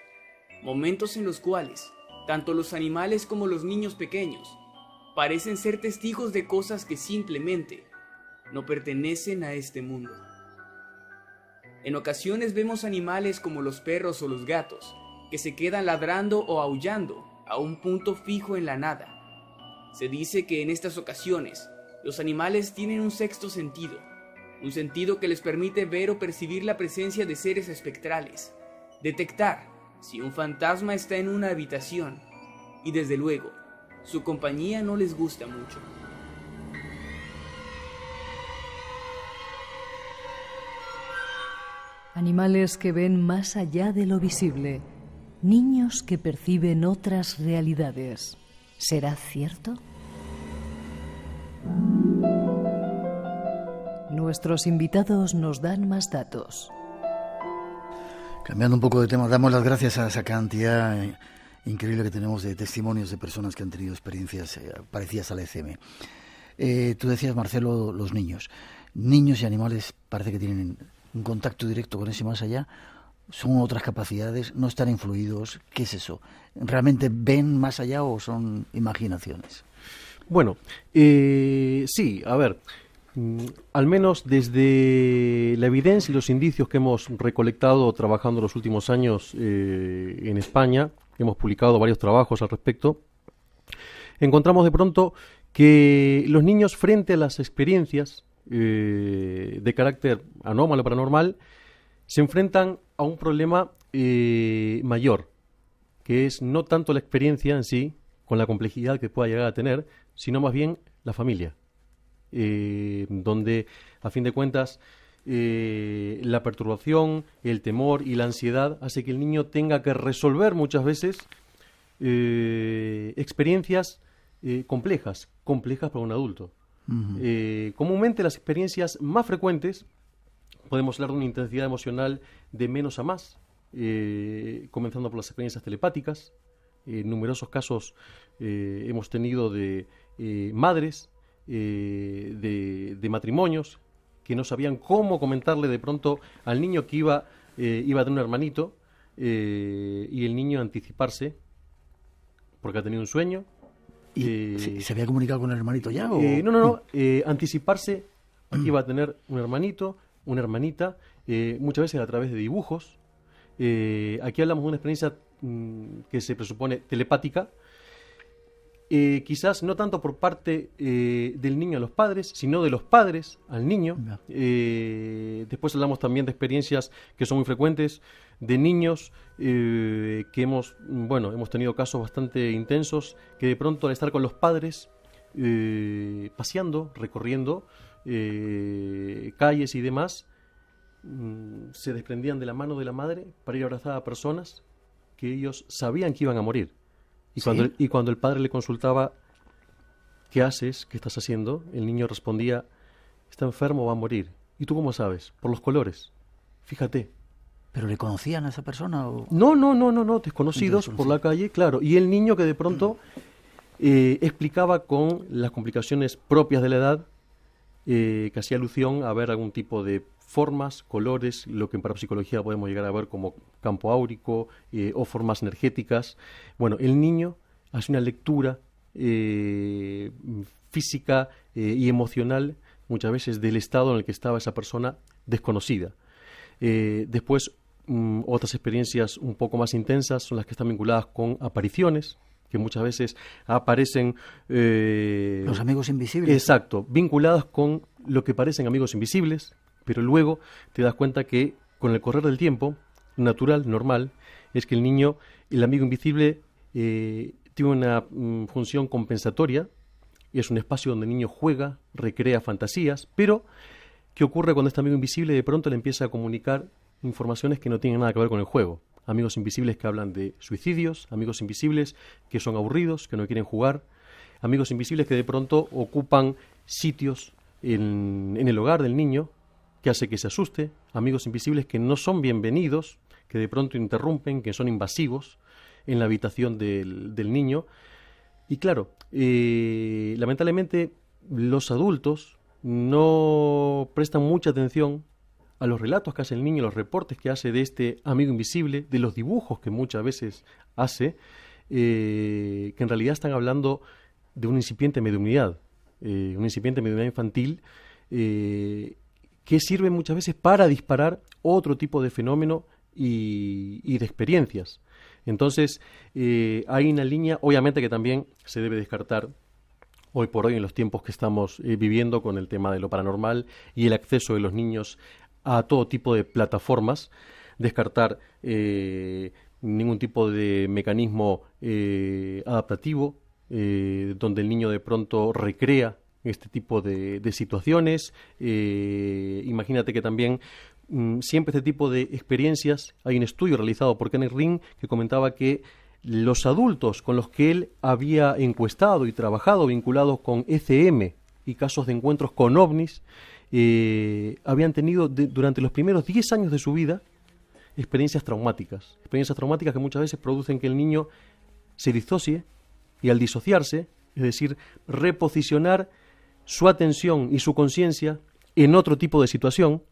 momentos en los cuales tanto los animales como los niños pequeños parecen ser testigos de cosas que simplemente no pertenecen a este mundo. En ocasiones vemos animales como los perros o los gatos que se quedan ladrando o aullando a un punto fijo en la nada. Se dice que en estas ocasiones los animales tienen un sexto sentido un sentido que les permite ver o percibir la presencia de seres espectrales, detectar si un fantasma está en una habitación y desde luego, su compañía no les gusta mucho. Animales que ven más allá de lo visible, niños que perciben otras realidades. ¿Será cierto? Nuestros invitados nos dan más datos. Cambiando un poco de tema, damos las gracias a esa cantidad increíble que tenemos de testimonios de personas que han tenido experiencias eh, parecidas al ECM. Eh, tú decías, Marcelo, los niños. Niños y animales parece que tienen un contacto directo con ese más allá. Son otras capacidades, no están influidos. ¿Qué es eso? ¿Realmente ven más allá o son imaginaciones? Bueno, eh, sí, a ver. Mm, al menos desde la evidencia y los indicios que hemos recolectado trabajando los últimos años eh, en España, hemos publicado varios trabajos al respecto, encontramos de pronto que los niños frente a las experiencias eh, de carácter anómalo paranormal se enfrentan a un problema eh, mayor, que es no tanto la experiencia en sí, con la complejidad que pueda llegar a tener, sino más bien la familia eh, donde a fin de cuentas eh, la perturbación, el temor y la ansiedad hace que el niño tenga que resolver muchas veces eh, experiencias complejas, complejas para un adulto. comúnmente las experiencias más frecuentes, podemos hablar de una intensidad emocional de menos a más, comenzando por las experiencias telepáticas, en numerosos casos hemos tenido de madres eh, de, matrimonios que no sabían cómo comentarle de pronto al niño que iba, eh, iba a tener un hermanito eh, y el niño anticiparse porque ha tenido un sueño. ¿Y se, había comunicado con el hermanito ya? ¿o? no, no, no. Mm. anticiparse iba a tener un hermanito, una hermanita, muchas veces a través de dibujos. aquí hablamos de una experiencia mm, que se presupone telepática, eh, quizás no tanto por parte eh, del niño a los padres, sino de los padres al niño. Eh, después hablamos también de experiencias que son muy frecuentes de niños que hemos, bueno, hemos tenido casos bastante intensos que de pronto al estar con los padres paseando, recorriendo calles y demás, mm, se desprendían de la mano de la madre para ir a abrazar a personas que ellos sabían que iban a morir. Y, cuando el, padre le consultaba, ¿qué haces? ¿Qué estás haciendo? El niño respondía, está enfermo, va a morir. ¿Y tú cómo sabes? Por los colores. Fíjate. ¿Pero le conocían a esa persona? O... No, no, no, no, no, desconocidos por la calle, claro. Y el niño que de pronto eh, explicaba con las complicaciones propias de la edad, eh, que hacía alusión a ver algún tipo de formas, colores, lo que en parapsicología podemos llegar a ver como campo áurico eh, o formas energéticas. Bueno, el niño hace una lectura eh, física eh, y emocional muchas veces del estado en el que estaba esa persona desconocida. después, mm, otras experiencias un poco más intensas son las que están vinculadas con apariciones, que muchas veces aparecen... Los amigos invisibles. Exacto, vinculadas con lo que parecen amigos invisibles, pero luego te das cuenta que con el correr del tiempo, natural, normal, es que el niño, el amigo invisible, eh, tiene una mm, función compensatoria, y es un espacio donde el niño juega, recrea fantasías, pero ¿qué ocurre cuando este amigo invisible de pronto le empieza a comunicar informaciones que no tienen nada que ver con el juego? Amigos invisibles que hablan de suicidios, amigos invisibles que son aburridos, que no quieren jugar, amigos invisibles que de pronto ocupan sitios en, en el hogar del niño, que hace que se asuste, amigos invisibles que no son bienvenidos, que de pronto interrumpen, que son invasivos en la habitación del, niño. Y claro, eh, lamentablemente los adultos no prestan mucha atención a los relatos que hace el niño, los reportes que hace de este amigo invisible, de los dibujos que muchas veces hace, eh, que en realidad están hablando de un incipiente mediunidad, eh, una incipiente mediunidad infantil, eh, que sirven muchas veces para disparar otro tipo de fenómeno y, de experiencias. Entonces, eh, hay una línea, obviamente que también se debe descartar hoy por hoy en los tiempos que estamos eh, viviendo con el tema de lo paranormal y el acceso de los niños a todo tipo de plataformas, descartar eh, ningún tipo de mecanismo adaptativo donde el niño de pronto recrea este tipo de, de situaciones. Eh, imagínate que también mm, siempre este tipo de experiencias, hay un estudio realizado por Kenneth Ring que comentaba que los adultos con los que él había encuestado y trabajado vinculados con ECM y casos de encuentros con ovnis, eh, habían tenido durante los primeros 10 años de su vida experiencias traumáticas. Experiencias traumáticas que muchas veces producen que el niño se disocie y al disociarse, es decir, reposicionar su atención y su conciencia en otro tipo de situación,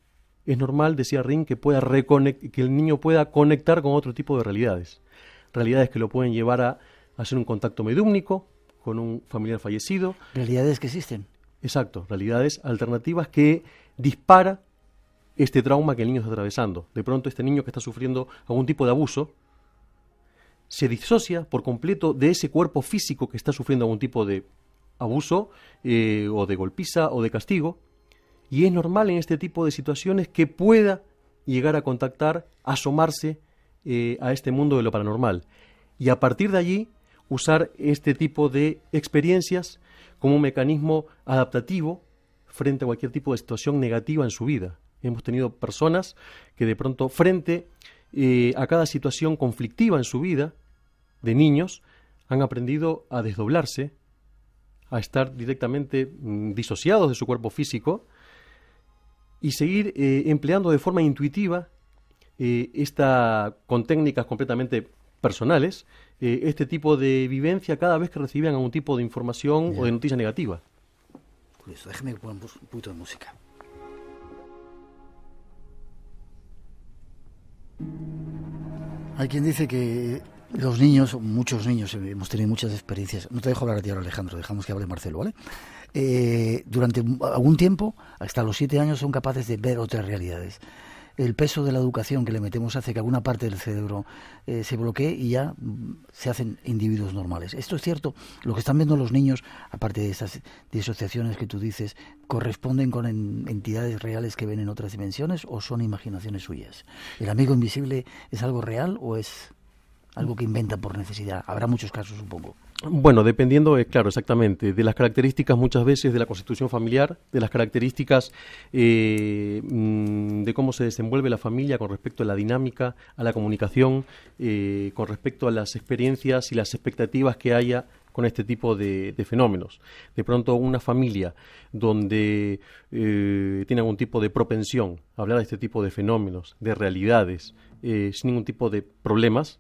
es normal, decía Ring, que, pueda que el niño pueda conectar con otro tipo de realidades. Realidades que lo pueden llevar a hacer un contacto mediúmnico con un familiar fallecido. Realidades que existen. Exacto, realidades alternativas que dispara este trauma que el niño está atravesando. De pronto este niño que está sufriendo algún tipo de abuso se disocia por completo de ese cuerpo físico que está sufriendo algún tipo de abuso eh, o de golpiza o de castigo. Y es normal en este tipo de situaciones que pueda llegar a contactar, asomarse eh, a este mundo de lo paranormal. Y a partir de allí, usar este tipo de experiencias como un mecanismo adaptativo frente a cualquier tipo de situación negativa en su vida. Hemos tenido personas que de pronto frente eh, a cada situación conflictiva en su vida de niños han aprendido a desdoblarse, a estar directamente mm, disociados de su cuerpo físico y seguir eh, empleando de forma intuitiva eh, esta, con técnicas completamente personales eh, este tipo de vivencia cada vez que reciben algún tipo de información o de noticia negativa. curioso déjeme que ponga un poquito de música. Hay quien dice que los niños, muchos niños, eh, hemos tenido muchas experiencias. No te dejo hablar a ti ahora, Alejandro, dejamos que hable Marcelo, ¿vale? Eh, durante algún tiempo, hasta los siete años, son capaces de ver otras realidades. El peso de la educación que le metemos hace que alguna parte del cerebro eh, se bloquee y ya mm, se hacen individuos normales. Esto es cierto. Lo que están viendo los niños, aparte de esas disociaciones que tú dices, ¿corresponden con entidades reales que ven en otras dimensiones o son imaginaciones suyas? ¿El amigo invisible es algo real o es algo que inventa por necesidad. Habrá muchos casos, un poco. Bueno, dependiendo, eh, claro, exactamente, de las características muchas veces de la constitución familiar, de las características eh, mm, de cómo se desenvuelve la familia con respecto a la dinámica, a la comunicación, eh, con respecto a las experiencias y las expectativas que haya con este tipo de, fenómenos. De pronto una familia donde tiene algún tipo de propensión a hablar de este tipo de fenómenos, de realidades, sin ningún tipo de problemas,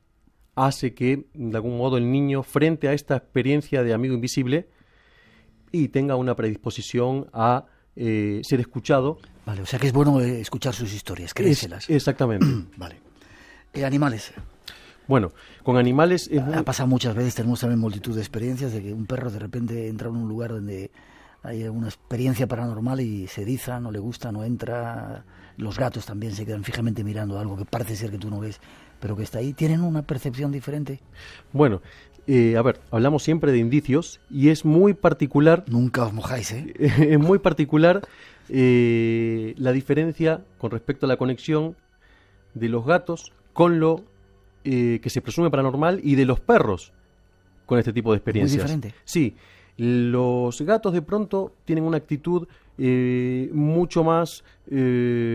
hace que, de algún modo, el niño, frente a esta experiencia de amigo invisible, y tenga una predisposición a eh, ser escuchado. Vale, o sea que es bueno eh, escuchar sus historias, creérselas. exactamente. vale. Eh, animales. Bueno, con animales... Ha pasado muchas veces, tenemos también multitud de experiencias de que un perro de repente entra en un lugar donde hay una experiencia paranormal y se eriza, no le gusta, no entra. Los gatos también se quedan fijamente mirando algo que parece ser que tú no ves pero que está ahí, tienen una percepción diferente. Bueno, eh, a ver, hablamos siempre de indicios y es muy particular. Nunca os mojáis, ¿eh? Es muy particular eh, la diferencia con respecto a la conexión de los gatos con lo eh, que se presume paranormal y de los perros con este tipo de experiencias. Muy diferente. Sí, los gatos de pronto tienen una actitud mucho más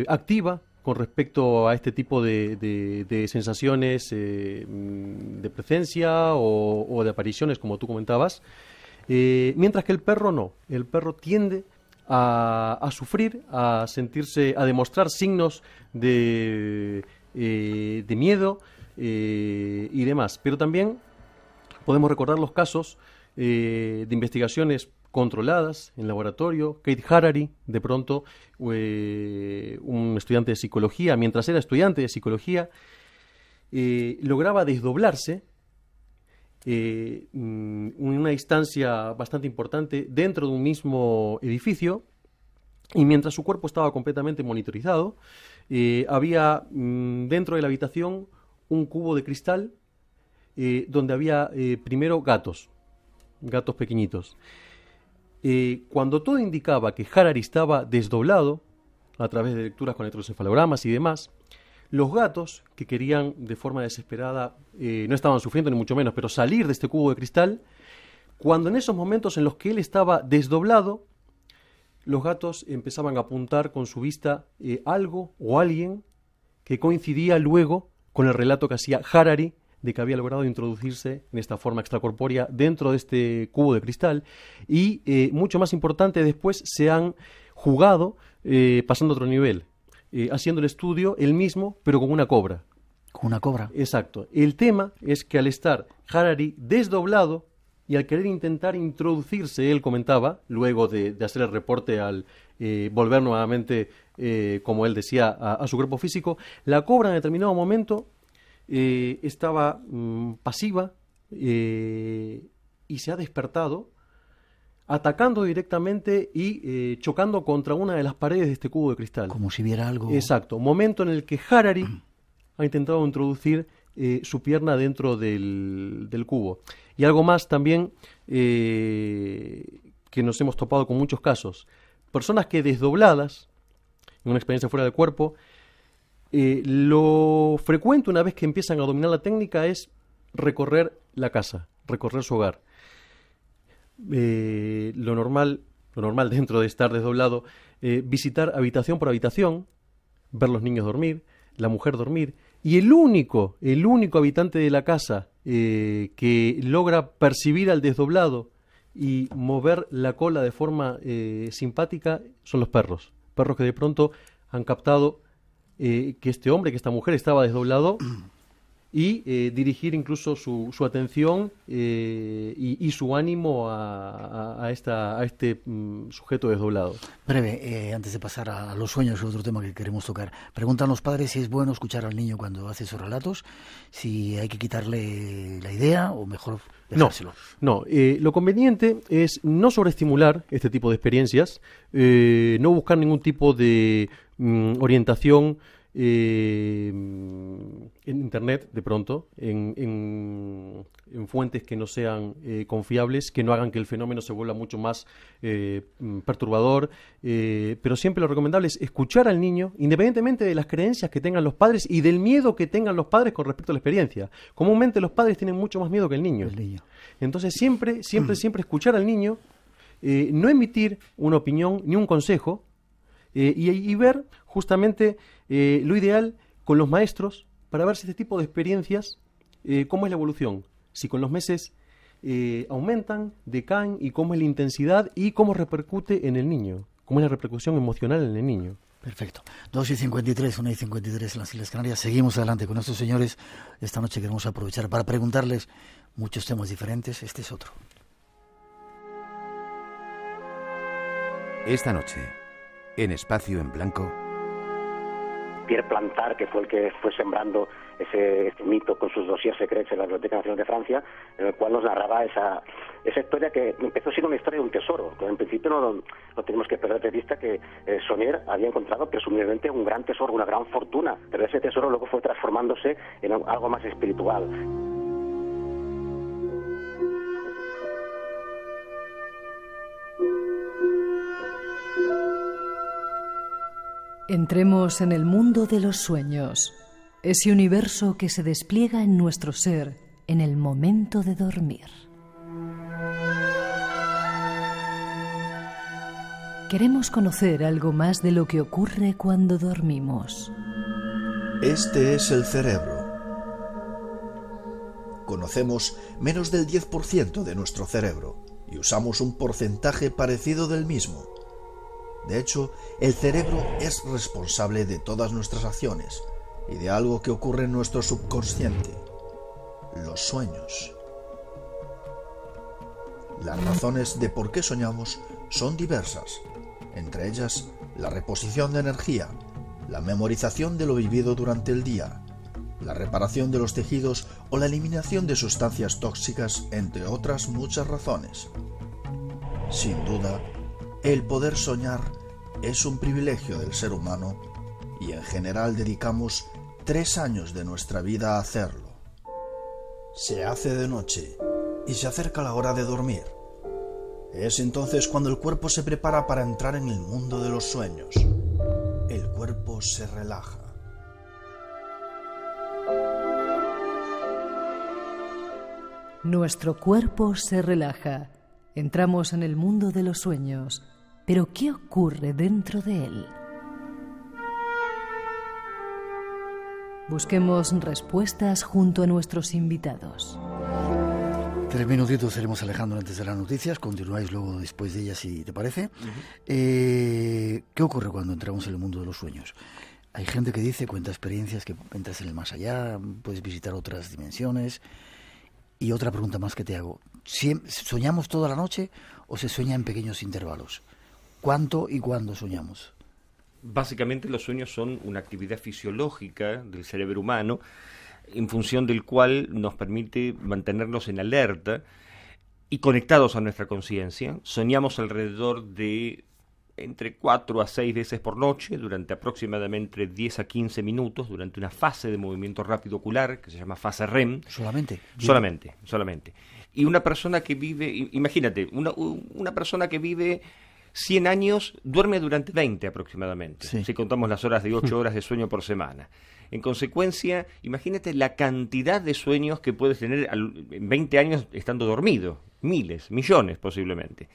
activa con respecto a este tipo de, sensaciones eh, mm, de presencia o, de apariciones, como tú comentabas, eh, mientras que el perro no, el perro tiende a, sufrir, a sentirse, a demostrar signos de, eh, de miedo y demás. Pero también podemos recordar los casos de investigaciones controladas en laboratorio. Kate Harari, de pronto, eh, un estudiante de psicología, mientras era estudiante de psicología, eh, lograba desdoblarse eh, mm, en una distancia bastante importante dentro de un mismo edificio y mientras su cuerpo estaba completamente monitorizado, había mm, dentro de la habitación un cubo de cristal donde había primero gatos, gatos pequeñitos cuando todo indicaba que Harari estaba desdoblado, a través de lecturas con electrocefalogramas y demás, los gatos, que querían de forma desesperada, eh, no estaban sufriendo ni mucho menos, pero salir de este cubo de cristal, cuando en esos momentos en los que él estaba desdoblado, los gatos empezaban a apuntar con su vista eh, algo o alguien que coincidía luego con el relato que hacía Harari de que había logrado introducirse en esta forma extracorpórea dentro de este cubo de cristal y, eh, mucho más importante, después se han jugado eh, pasando a otro nivel, eh, haciendo el estudio el mismo, pero con una cobra. Con una cobra. Exacto. El tema es que al estar Harari desdoblado y al querer intentar introducirse, él comentaba, luego de, hacer el reporte al volver nuevamente, como él decía, a, a, su cuerpo físico, la cobra en determinado momento eh, estaba mm, pasiva eh, y se ha despertado atacando directamente y eh, chocando contra una de las paredes de este cubo de cristal. Como si viera algo. Exacto, momento en el que Harari ha intentado introducir su pierna dentro del, del, cubo. Y algo más también que nos hemos topado con muchos casos. Personas que desdobladas, en una experiencia fuera del cuerpo, eh, lo frecuente una vez que empiezan a dominar la técnica es recorrer la casa, recorrer su hogar. Eh, lo normal, lo normal dentro de estar desdoblado, eh, visitar habitación por habitación, ver los niños dormir, la mujer dormir, y el único, el único habitante de la casa que logra percibir al desdoblado y mover la cola de forma simpática son los perros, perros que de pronto han captado eh, que este hombre, que esta mujer estaba desdoblado y eh, dirigir incluso su, su atención eh, y, su ánimo a, esta, a este mm, sujeto desdoblado. Breve, antes de pasar a, los sueños, otro tema que queremos tocar. Preguntan los padres si es bueno escuchar al niño cuando hace sus relatos, si hay que quitarle la idea o mejor dejárselo. No, no. lo conveniente es no sobreestimular este tipo de experiencias, no buscar ningún tipo de Mm, orientación eh, en Internet, de pronto, en, fuentes que no sean eh, confiables, que no hagan que el fenómeno se vuelva mucho más eh, mm, perturbador. pero siempre lo recomendable es escuchar al niño, independientemente de las creencias que tengan los padres y del miedo que tengan los padres con respecto a la experiencia. Comúnmente los padres tienen mucho más miedo que El niño. Entonces siempre, siempre, siempre escuchar al niño, no emitir una opinión ni un consejo, eh, y, ver justamente eh, lo ideal con los maestros para ver si este tipo de experiencias, eh, cómo es la evolución, si con los meses aumentan, decaen y cómo es la intensidad y cómo repercute en el niño, cómo es la repercusión emocional en el niño. Perfecto. 2 y 53, 1 y 53 en las Islas Canarias. Seguimos adelante con estos señores. Esta noche queremos aprovechar para preguntarles muchos temas diferentes. Este es otro. Esta noche en espacio en blanco. Pierre Plantar, que fue el que fue sembrando ese, este mito con sus dossiers secretos en la Biblioteca Nacional de Francia, en el cual nos narraba esa, historia que empezó siendo una historia de un tesoro. Que en principio no, no, tenemos que perder de vista que eh, Sonier había encontrado presumiblemente un gran tesoro, una gran fortuna, pero ese tesoro luego fue transformándose en algo más espiritual. Entremos en el mundo de los sueños, ese universo que se despliega en nuestro ser en el momento de dormir. Queremos conocer algo más de lo que ocurre cuando dormimos. Este es el cerebro. Conocemos menos del 10% de nuestro cerebro y usamos un porcentaje parecido del mismo de hecho, el cerebro es responsable de todas nuestras acciones y de algo que ocurre en nuestro subconsciente, los sueños. Las razones de por qué soñamos son diversas, entre ellas la reposición de energía, la memorización de lo vivido durante el día, la reparación de los tejidos o la eliminación de sustancias tóxicas, entre otras muchas razones. Sin duda, el poder soñar es un privilegio del ser humano y en general dedicamos tres años de nuestra vida a hacerlo. Se hace de noche y se acerca la hora de dormir. Es entonces cuando el cuerpo se prepara para entrar en el mundo de los sueños. El cuerpo se relaja. Nuestro cuerpo se relaja Entramos en el mundo de los sueños, pero ¿qué ocurre dentro de él? Busquemos respuestas junto a nuestros invitados. Tres minutitos seremos alejando antes de las noticias, continuáis luego después de ellas si te parece. Eh, ¿Qué ocurre cuando entramos en el mundo de los sueños? Hay gente que dice, cuenta experiencias, que entras en el más allá, puedes visitar otras dimensiones. Y otra pregunta más que te hago, ¿Soñamos toda la noche o se sueña en pequeños intervalos? ¿Cuánto y cuándo soñamos? Básicamente los sueños son una actividad fisiológica del cerebro humano en función del cual nos permite mantenernos en alerta y conectados a nuestra conciencia. Soñamos alrededor de entre 4 a 6 veces por noche, durante aproximadamente 10 a 15 minutos, durante una fase de movimiento rápido ocular que se llama fase REM. Solamente. Solamente, solamente y una persona que vive, imagínate, una, persona que vive 100 años duerme durante 20 aproximadamente, si contamos las horas de 8 horas de sueño por semana. En consecuencia, imagínate la cantidad de sueños que puedes tener en 20 años estando dormido, miles, millones posiblemente.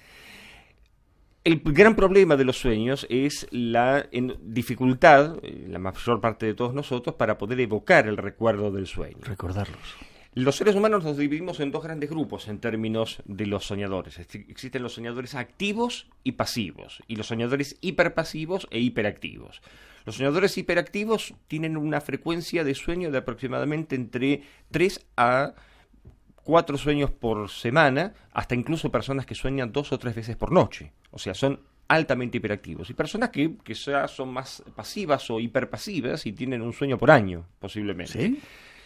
El gran problema de los sueños es la dificultad, eh, la mayor parte de todos nosotros, para poder evocar el recuerdo del sueño. Recordarlos. Los seres humanos nos dividimos en dos grandes grupos en términos de los soñadores. Existen los soñadores activos y pasivos, y los soñadores hiperpasivos e hiperactivos. Los soñadores hiperactivos tienen una frecuencia de sueño de aproximadamente entre 3 a 4 sueños por semana, hasta incluso personas que sueñan dos o tres veces por noche. O sea, son altamente hiperactivos. Y personas que quizás son más pasivas o hiperpasivas y tienen un sueño por año, posiblemente. ¿Sí?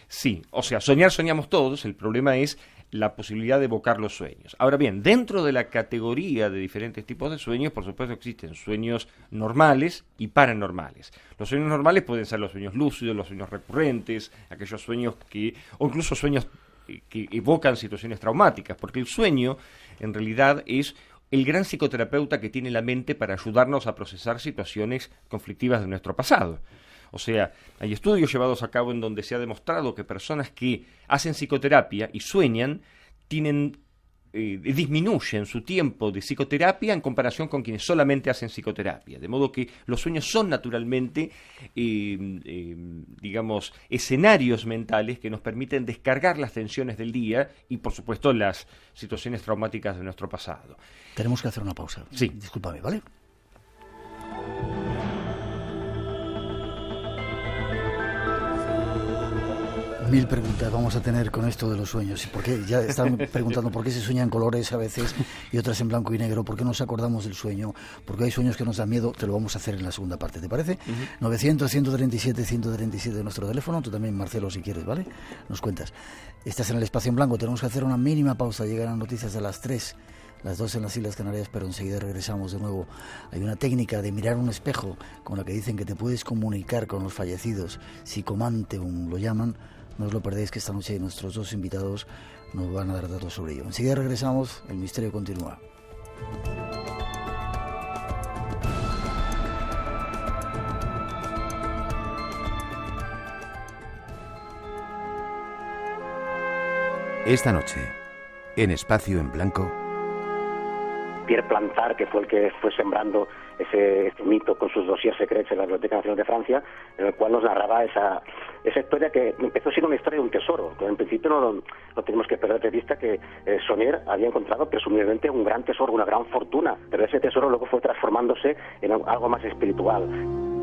Sí, o sea, soñar soñamos todos, el problema es la posibilidad de evocar los sueños. Ahora bien, dentro de la categoría de diferentes tipos de sueños, por supuesto existen sueños normales y paranormales. Los sueños normales pueden ser los sueños lúcidos, los sueños recurrentes, aquellos sueños que, o incluso sueños que evocan situaciones traumáticas, porque el sueño en realidad es el gran psicoterapeuta que tiene la mente para ayudarnos a procesar situaciones conflictivas de nuestro pasado. O sea, hay estudios llevados a cabo en donde se ha demostrado que personas que hacen psicoterapia y sueñan tienen eh, disminuyen su tiempo de psicoterapia en comparación con quienes solamente hacen psicoterapia. De modo que los sueños son naturalmente, eh, eh, digamos, escenarios mentales que nos permiten descargar las tensiones del día y, por supuesto, las situaciones traumáticas de nuestro pasado. Tenemos que hacer una pausa. Sí. Discúlpame, ¿vale? Mil preguntas vamos a tener con esto de los sueños. Porque ya están preguntando por qué se sueñan colores a veces y otras en blanco y negro, por qué nos acordamos del sueño, porque hay sueños que nos dan miedo. Te lo vamos a hacer en la segunda parte, ¿te parece? 900 137 137 de nuestro teléfono. Tú también, Marcelo, si quieres, ¿vale? Nos cuentas. Estás en el espacio en blanco. Tenemos que hacer una mínima pausa. Llegan las noticias a las 3 las 2 en las Islas Canarias, pero enseguida regresamos de nuevo. Hay una técnica de mirar un espejo con la que dicen que te puedes comunicar con los fallecidos, Si un lo llaman, no os lo perdéis, que esta noche nuestros dos invitados nos van a dar datos sobre ello. Enseguida regresamos, el misterio continúa. Esta noche, en Espacio en Blanco, Pierre Plantar, que fue el que fue sembrando ese, este mito con sus dossiers secretos en la Biblioteca Nacional de Francia, en el cual nos narraba esa, esa historia que empezó siendo una historia de un tesoro. Que en principio no, no, tenemos que perder de vista que eh, Sonier había encontrado presumiblemente un gran tesoro, una gran fortuna, pero ese tesoro luego fue transformándose en algo más espiritual.